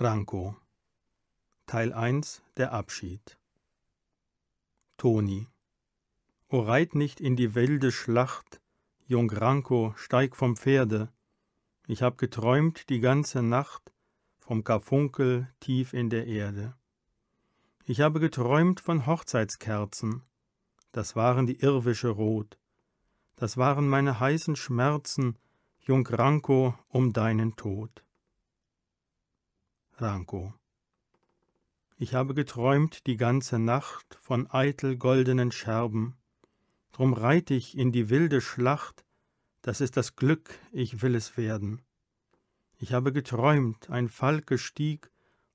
Ranko Teil 1 Der Abschied Toni O reit nicht in die wilde Schlacht, Jung Ranko, steig vom Pferde. Ich hab geträumt die ganze Nacht vom Karfunkel tief in der Erde. Ich habe geträumt von Hochzeitskerzen, das waren die irrwische Rot, das waren meine heißen Schmerzen, Jung Ranko, um deinen Tod. Ranko. Ich habe geträumt die ganze Nacht von eitel goldenen Scherben, drum reit ich in die wilde Schlacht, das ist das Glück, ich will es werden. Ich habe geträumt, ein Falke stieg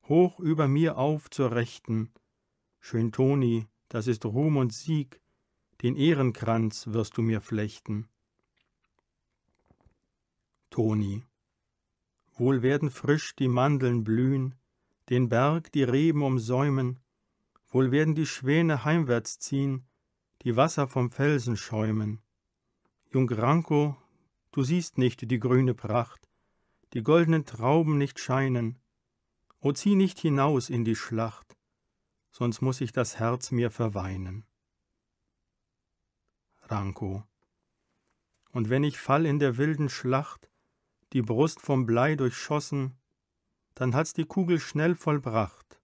hoch über mir auf zur Rechten. Schön Toni, das ist Ruhm und Sieg, den Ehrenkranz wirst du mir flechten. Toni wohl werden frisch die Mandeln blühen, den Berg die Reben umsäumen, wohl werden die Schwäne heimwärts ziehen, die Wasser vom Felsen schäumen. Jung Ranko, du siehst nicht die grüne Pracht, die goldenen Trauben nicht scheinen, o zieh nicht hinaus in die Schlacht, sonst muß ich das Herz mir verweinen. Ranko. Und wenn ich fall in der wilden Schlacht, die Brust vom Blei durchschossen, dann hat's die Kugel schnell vollbracht,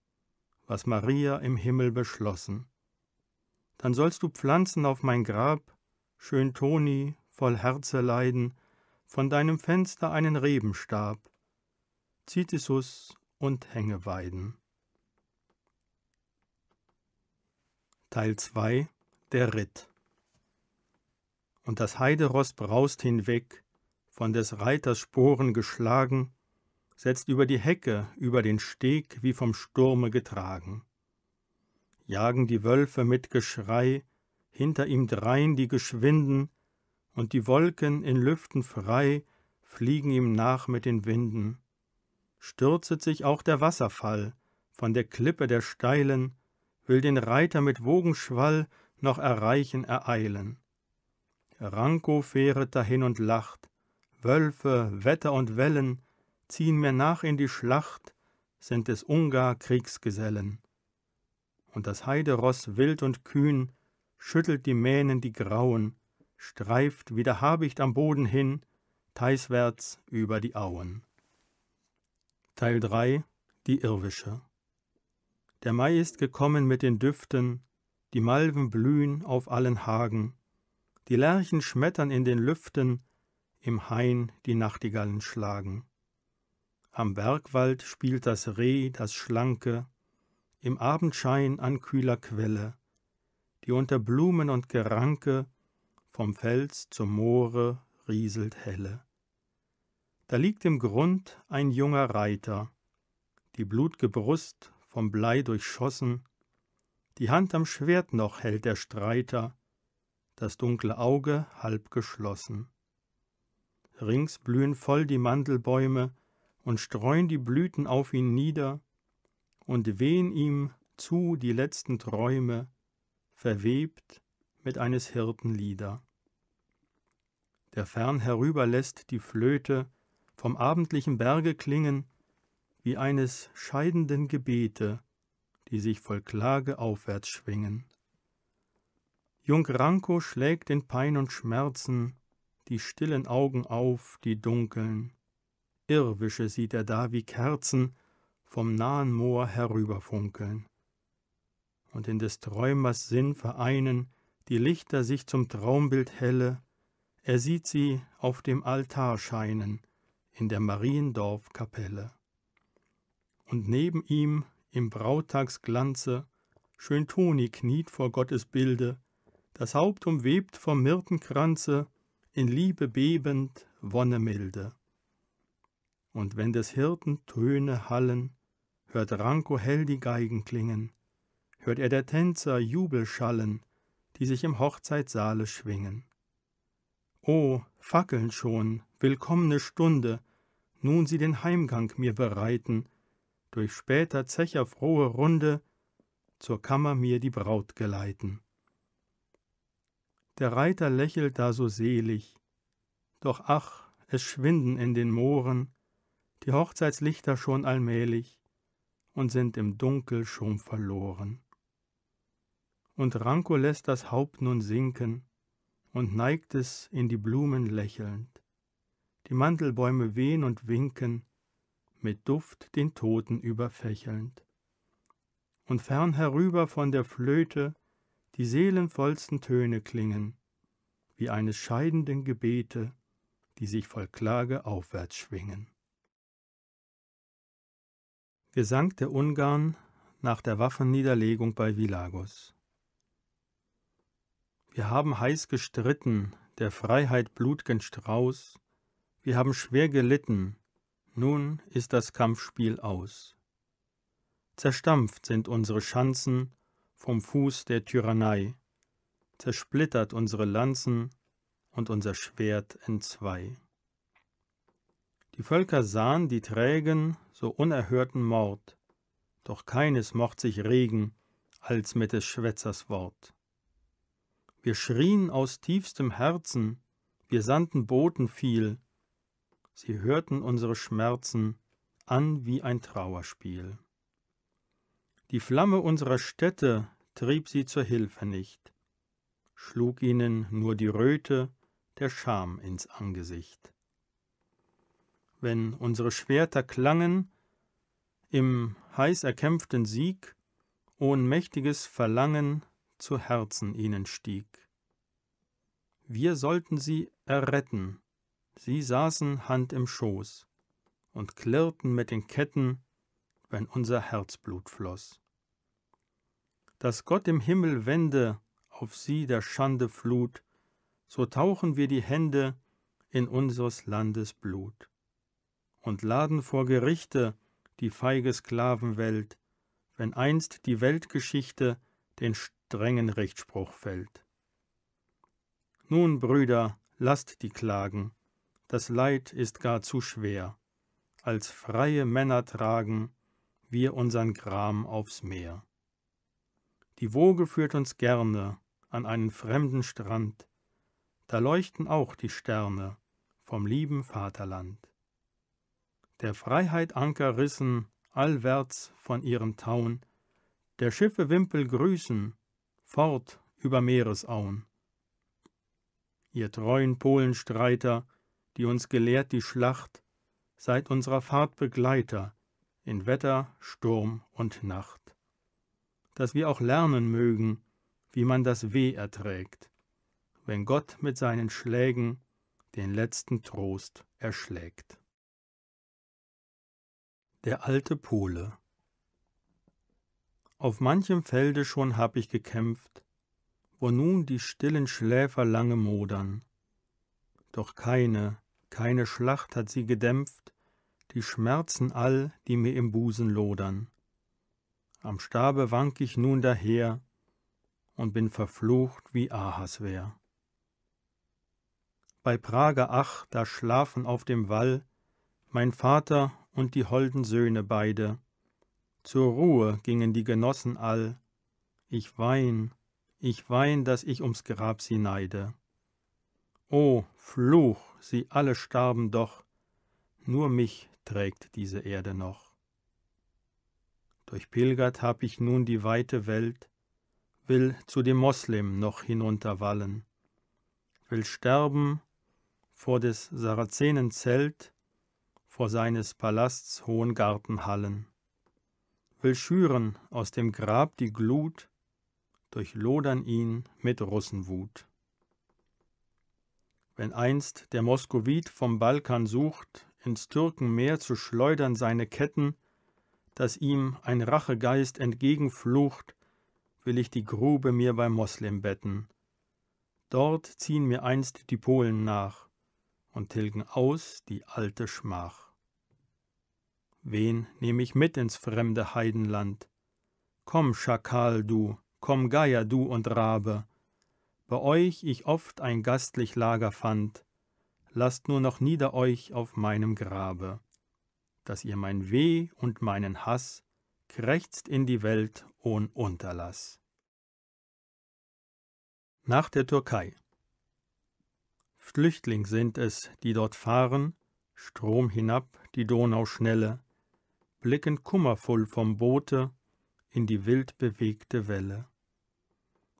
was Maria im Himmel beschlossen. Dann sollst du pflanzen auf mein Grab, schön Toni, voll Herzeleiden, von deinem Fenster einen Rebenstab, Zitisus und Hängeweiden. Teil 2 Der Ritt Und das Heideross braust hinweg, von des Reiters Sporen geschlagen, setzt über die Hecke, über den Steg wie vom Sturme getragen. Jagen die Wölfe mit Geschrei, hinter ihm drein die Geschwinden, und die Wolken in Lüften frei fliegen ihm nach mit den Winden. Stürzet sich auch der Wasserfall von der Klippe der Steilen, will den Reiter mit Wogenschwall noch erreichen, ereilen. Ranko fähret dahin und lacht, Wölfe, Wetter und Wellen ziehen mir nach in die Schlacht, sind des Ungar Kriegsgesellen. Und das Heideross wild und kühn schüttelt die Mähnen die Grauen, streift wie der Habicht am Boden hin, teiswärts über die Auen. Teil 3 Die Irrwische Der Mai ist gekommen mit den Düften, die Malven blühen auf allen Hagen, die Lerchen schmettern in den Lüften, im Hain die Nachtigallen schlagen. Am Bergwald spielt das Reh, das Schlanke, im Abendschein an kühler Quelle, die unter Blumen und Geranke vom Fels zum Moore rieselt helle. Da liegt im Grund ein junger Reiter, die blutge Brust vom Blei durchschossen, die Hand am Schwert noch hält der Streiter, das dunkle Auge halb geschlossen. Rings blühen voll die Mandelbäume und streuen die Blüten auf ihn nieder und wehen ihm zu die letzten Träume, verwebt mit eines Hirten Lieder. Der fern herüber lässt die Flöte vom abendlichen Berge klingen, wie eines scheidenden Gebete, die sich voll Klage aufwärts schwingen. Jung Ranko schlägt in Pein und Schmerzen die stillen Augen auf, die dunkeln. Irrwische sieht er da wie Kerzen vom nahen Moor herüberfunkeln. Und in des Träumers Sinn vereinen die Lichter sich zum Traumbild helle, er sieht sie auf dem Altar scheinen in der Mariendorfkapelle. Und neben ihm im Brauttagsglanze schön Toni kniet vor Gottes Bilde, das Haupt umwebt vom Myrtenkranze, in Liebe bebend, Wonne milde. Und wenn des Hirten Töne hallen, hört Ranko hell die Geigen klingen, hört er der Tänzer Jubel schallen, die sich im Hochzeitssaale schwingen. O, Fackeln schon, willkommene Stunde, nun sie den Heimgang mir bereiten, durch später zecher frohe Runde zur Kammer mir die Braut geleiten der Reiter lächelt da so selig. Doch ach, es schwinden in den Mooren die Hochzeitslichter schon allmählich und sind im Dunkel schon verloren. Und Ranko lässt das Haupt nun sinken und neigt es in die Blumen lächelnd. Die Mandelbäume wehen und winken, mit Duft den Toten überfächelnd. Und fern herüber von der Flöte die seelenvollsten Töne klingen, wie eines scheidenden Gebete, die sich voll Klage aufwärts schwingen. Gesang der Ungarn nach der Waffenniederlegung bei Vilagos. Wir haben heiß gestritten, der Freiheit blutgen Strauß, wir haben schwer gelitten, nun ist das Kampfspiel aus. Zerstampft sind unsere Schanzen, vom Fuß der Tyrannei, zersplittert unsere Lanzen und unser Schwert entzwei. Die Völker sahen die trägen, so unerhörten Mord, doch keines mocht sich regen, als mit des Schwätzers Wort. Wir schrien aus tiefstem Herzen, wir sandten Boten viel, sie hörten unsere Schmerzen an wie ein Trauerspiel. Die Flamme unserer Städte trieb sie zur Hilfe nicht, schlug ihnen nur die Röte der Scham ins Angesicht. Wenn unsere Schwerter klangen, im heiß erkämpften Sieg, ohnmächtiges Verlangen zu Herzen ihnen stieg. Wir sollten sie erretten, sie saßen Hand im Schoß und klirrten mit den Ketten wenn unser Herzblut floss. Dass Gott im Himmel wende auf sie der Schande Flut, so tauchen wir die Hände in unseres Landes Blut und laden vor Gerichte die feige Sklavenwelt, wenn einst die Weltgeschichte den strengen Rechtsspruch fällt. Nun, Brüder, lasst die Klagen, das Leid ist gar zu schwer, als freie Männer tragen wir unseren Gram aufs Meer. Die Woge führt uns gerne an einen fremden Strand, da leuchten auch die Sterne vom lieben Vaterland. Der Freiheit Anker rissen allwärts von ihren Tauen, der Schiffe Wimpel grüßen, fort über Meeresauen. Ihr treuen Polenstreiter, die uns gelehrt die Schlacht, seid unserer Fahrt Begleiter, in Wetter, Sturm und Nacht, dass wir auch lernen mögen, wie man das Weh erträgt, wenn Gott mit seinen Schlägen den letzten Trost erschlägt. Der alte Pole Auf manchem Felde schon hab ich gekämpft, wo nun die stillen Schläfer lange modern. Doch keine, keine Schlacht hat sie gedämpft, die Schmerzen all, die mir im Busen lodern. Am Stabe wank ich nun daher und bin verflucht wie Ahas wär. Bei Prager Ach, da schlafen auf dem Wall mein Vater und die holden Söhne beide. Zur Ruhe gingen die Genossen all. Ich wein, ich wein, dass ich ums Grab sie neide. O Fluch, sie alle starben doch, nur mich trägt diese Erde noch. Durchpilgert hab ich nun die weite Welt, will zu dem Moslem noch hinunterwallen, will sterben vor des Sarazenen Zelt, vor seines Palasts hohen Gartenhallen, will schüren aus dem Grab die Glut, durchlodern ihn mit Russenwut. Wenn einst der Moskowit vom Balkan sucht ins Türkenmeer zu schleudern seine Ketten, dass ihm ein Rachegeist entgegenflucht, will ich die Grube mir bei Moslem betten. Dort ziehen mir einst die Polen nach und tilgen aus die alte Schmach. Wen nehme ich mit ins fremde Heidenland? Komm, Schakal, du, komm, Geier, du und Rabe, bei euch ich oft ein gastlich Lager fand, lasst nur noch nieder euch auf meinem Grabe, dass ihr mein Weh und meinen Hass krächzt in die Welt ohn Unterlass. Nach der Türkei Flüchtling sind es, die dort fahren, Strom hinab die Donau schnelle, blicken kummervoll vom Boote in die wild bewegte Welle.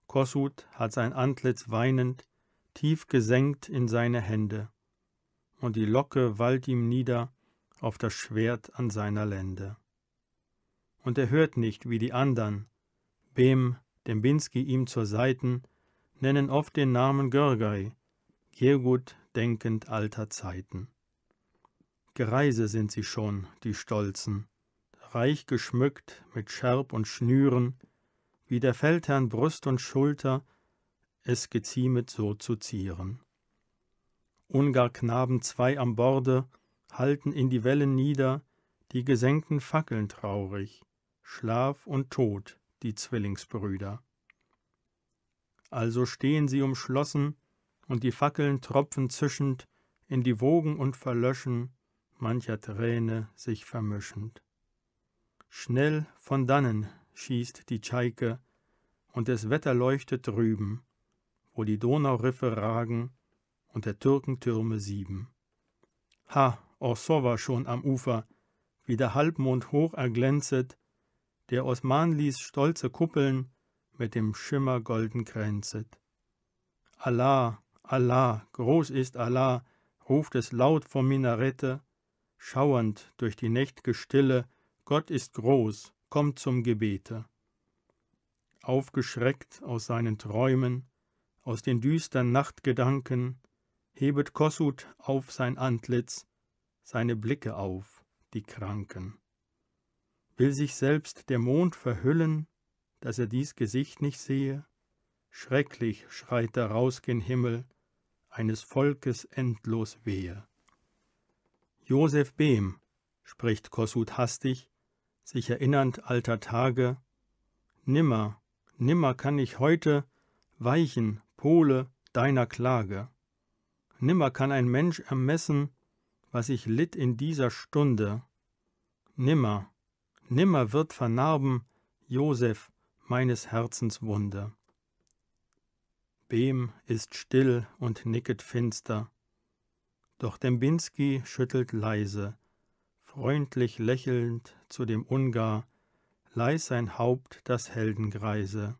Kossuth hat sein Antlitz weinend, tief gesenkt in seine Hände und die Locke wallt ihm nieder auf das Schwert an seiner Lende. Und er hört nicht, wie die andern, Bem, Dembinski ihm zur Seiten, nennen oft den Namen Görgei, Jergut denkend alter Zeiten. Gereise sind sie schon, die Stolzen, reich geschmückt mit Scherb und Schnüren, wie der Feldherrn Brust und Schulter, es geziemet so zu zieren. Ungarknaben zwei am Borde halten in die Wellen nieder die gesenkten Fackeln traurig, Schlaf und Tod, die Zwillingsbrüder. Also stehen sie umschlossen, und die Fackeln tropfen zischend in die Wogen und verlöschen, mancher Träne sich vermischend. Schnell von dannen schießt die Tscheike, und das Wetter leuchtet drüben, wo die Donauriffe ragen und der Türkentürme sieben. Ha, Orsova schon am Ufer, wie der Halbmond hoch erglänzet, der Osmanlis stolze Kuppeln mit dem Schimmer golden kränzet. Allah, Allah, groß ist Allah, ruft es laut vom Minarette, schauernd durch die nächtge Stille, Gott ist groß, kommt zum Gebete. Aufgeschreckt aus seinen Träumen, aus den düstern Nachtgedanken, hebet Kossut auf sein Antlitz, seine Blicke auf, die Kranken. Will sich selbst der Mond verhüllen, dass er dies Gesicht nicht sehe? Schrecklich schreit er raus gen Himmel, eines Volkes endlos wehe. Josef Behm, spricht Kossuth hastig, sich erinnernd alter Tage, nimmer, nimmer kann ich heute weichen, Pole, deiner Klage. Nimmer kann ein Mensch ermessen, was ich litt in dieser Stunde. Nimmer, nimmer wird vernarben, Josef, meines Herzens Wunde. Behm ist still und nicket finster. Doch Dembinski schüttelt leise, freundlich lächelnd zu dem Ungar, leis sein Haupt das Heldengreise.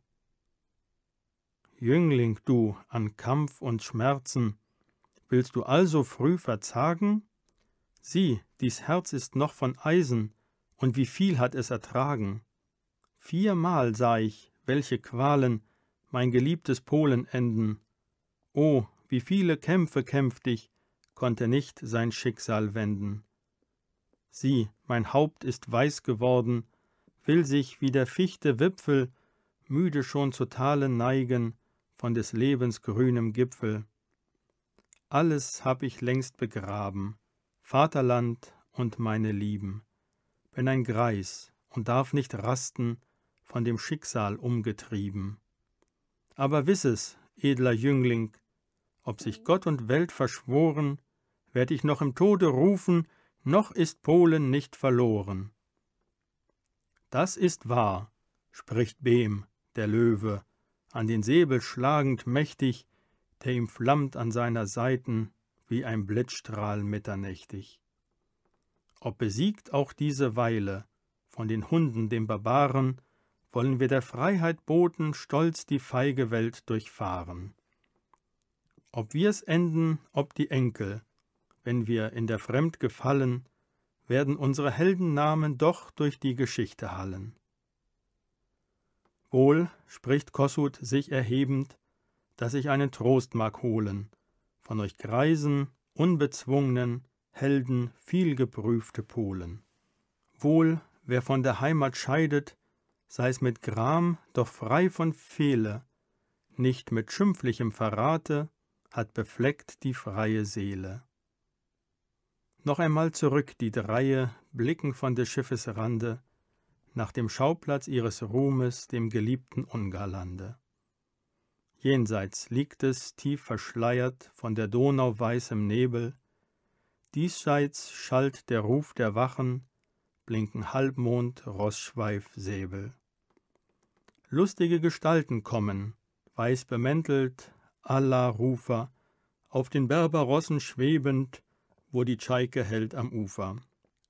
Jüngling, du an Kampf und Schmerzen, Willst du also früh verzagen? Sieh, dies Herz ist noch von Eisen, und wie viel hat es ertragen? Viermal sah ich, welche Qualen mein geliebtes Polen enden. O, oh, wie viele Kämpfe kämpft ich, konnte nicht sein Schicksal wenden. Sieh, mein Haupt ist weiß geworden, will sich wie der Fichte Wipfel müde schon zu Talen neigen von des Lebens grünem Gipfel. Alles hab ich längst begraben, Vaterland und meine Lieben. Bin ein Greis und darf nicht rasten, von dem Schicksal umgetrieben. Aber wiss es, edler Jüngling, ob sich Gott und Welt verschworen, werd ich noch im Tode rufen, noch ist Polen nicht verloren. Das ist wahr, spricht Behm, der Löwe, an den Säbel schlagend mächtig, der ihm flammt an seiner Seiten wie ein Blitzstrahl mitternächtig. Ob besiegt auch diese Weile, von den Hunden, dem Barbaren, wollen wir der Freiheit boten, stolz die feige Welt durchfahren. Ob wir's enden, ob die Enkel, wenn wir in der Fremd gefallen, werden unsere Heldennamen doch durch die Geschichte hallen. Wohl, spricht Kossuth sich erhebend, dass ich einen Trost mag holen, von euch Greisen, Unbezwungenen, Helden, vielgeprüfte Polen. Wohl, wer von der Heimat scheidet, sei's mit Gram, doch frei von Fehle, nicht mit schimpflichem Verrate, hat befleckt die freie Seele. Noch einmal zurück die Dreie blicken von des Schiffes Rande, nach dem Schauplatz ihres Ruhmes, dem geliebten Ungarlande. Jenseits liegt es tief verschleiert von der Donau weißem Nebel, diesseits schallt der Ruf der Wachen, blinken Halbmond, Rossschweif, Säbel. Lustige Gestalten kommen, weiß bemäntelt, Allah Rufer, auf den Berberossen schwebend, wo die Tscheike hält am Ufer.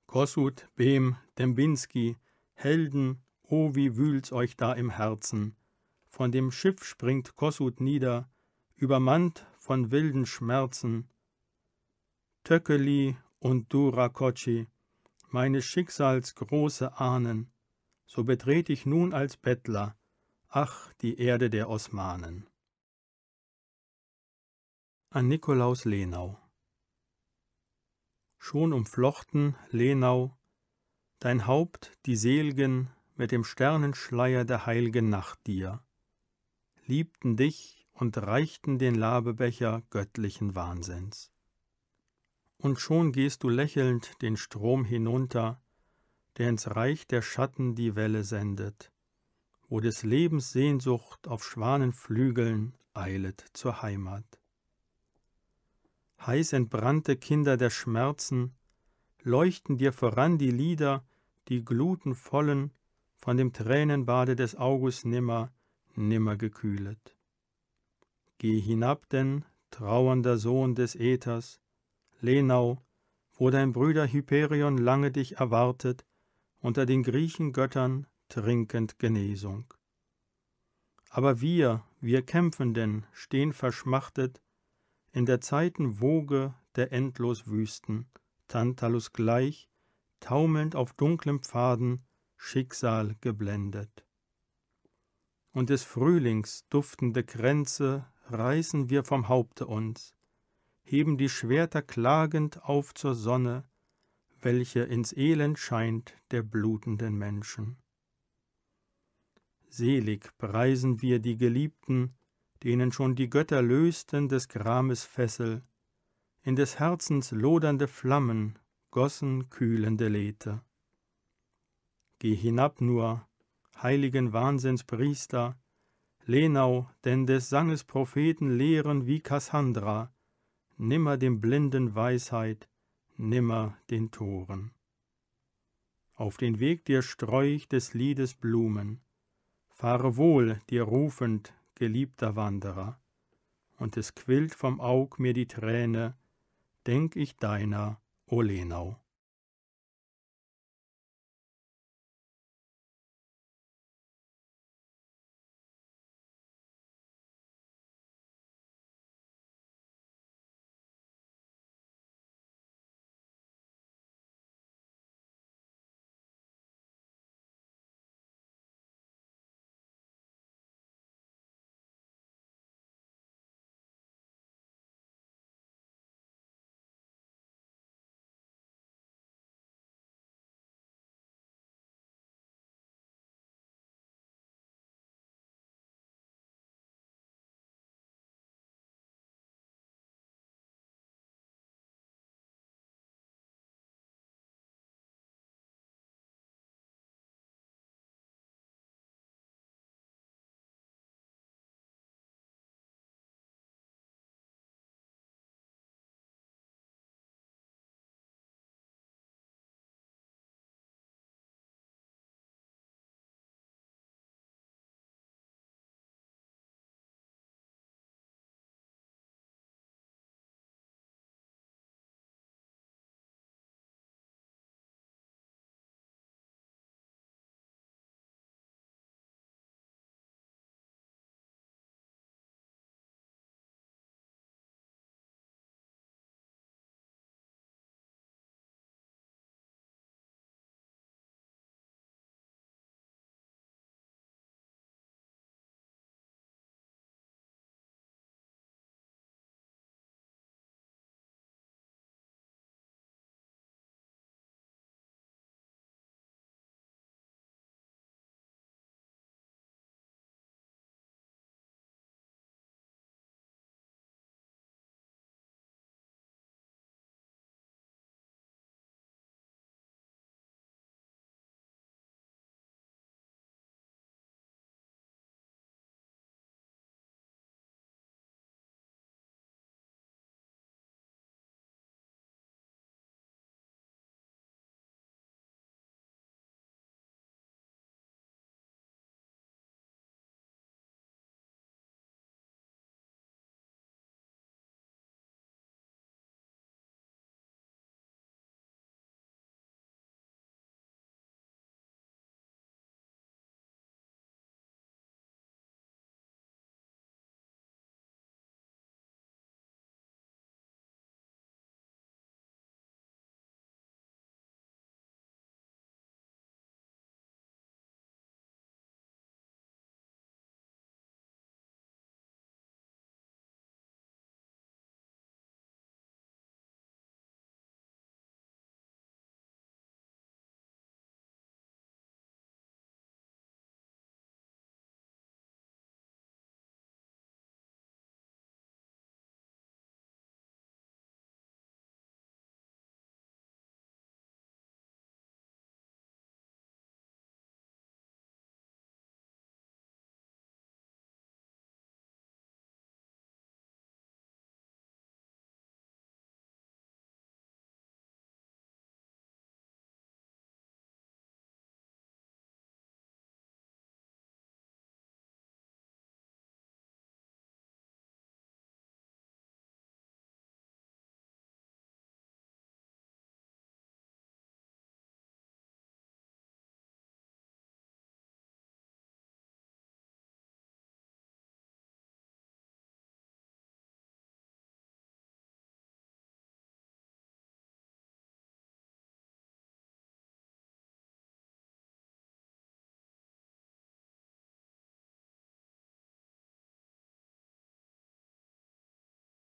Kossuth, Behm, Dembinski, Helden, oh, wie wühlt's euch da im Herzen, von dem Schiff springt Kossuth nieder, übermannt von wilden Schmerzen. Töckeli und Durakochi, Schicksals große Ahnen, so betret ich nun als Bettler, ach, die Erde der Osmanen. An Nikolaus Lenau Schon umflochten, Lenau, dein Haupt die Selgen mit dem Sternenschleier der heiligen Nacht dir liebten dich und reichten den Labebecher göttlichen Wahnsinns. Und schon gehst du lächelnd den Strom hinunter, der ins Reich der Schatten die Welle sendet, wo des Lebens Sehnsucht auf Schwanenflügeln eilet zur Heimat. Heiß entbrannte Kinder der Schmerzen, leuchten dir voran die Lieder, die glutenvollen, von dem Tränenbade des Auges nimmer, nimmer gekühlet. Geh hinab denn, trauernder Sohn des Äthers, Lenau, wo dein Brüder Hyperion lange dich erwartet, unter den Griechengöttern trinkend Genesung. Aber wir, wir Kämpfenden, stehen verschmachtet in der Zeiten Woge der endlos Wüsten, Tantalus gleich, taumelnd auf dunklem Pfaden, Schicksal geblendet und des Frühlings duftende Kränze reißen wir vom Haupte uns, heben die Schwerter klagend auf zur Sonne, welche ins Elend scheint der blutenden Menschen. Selig preisen wir die Geliebten, denen schon die Götter lösten des Grames Fessel, in des Herzens lodernde Flammen gossen kühlende Lethe. Geh hinab nur, heiligen Wahnsinnspriester, Lenau, denn des Sanges Propheten lehren wie Kassandra, nimmer dem Blinden Weisheit, nimmer den Toren. Auf den Weg dir streuch des Liedes Blumen, fahre wohl dir rufend, geliebter Wanderer, und es quillt vom Aug mir die Träne, denk ich deiner, O Lenau.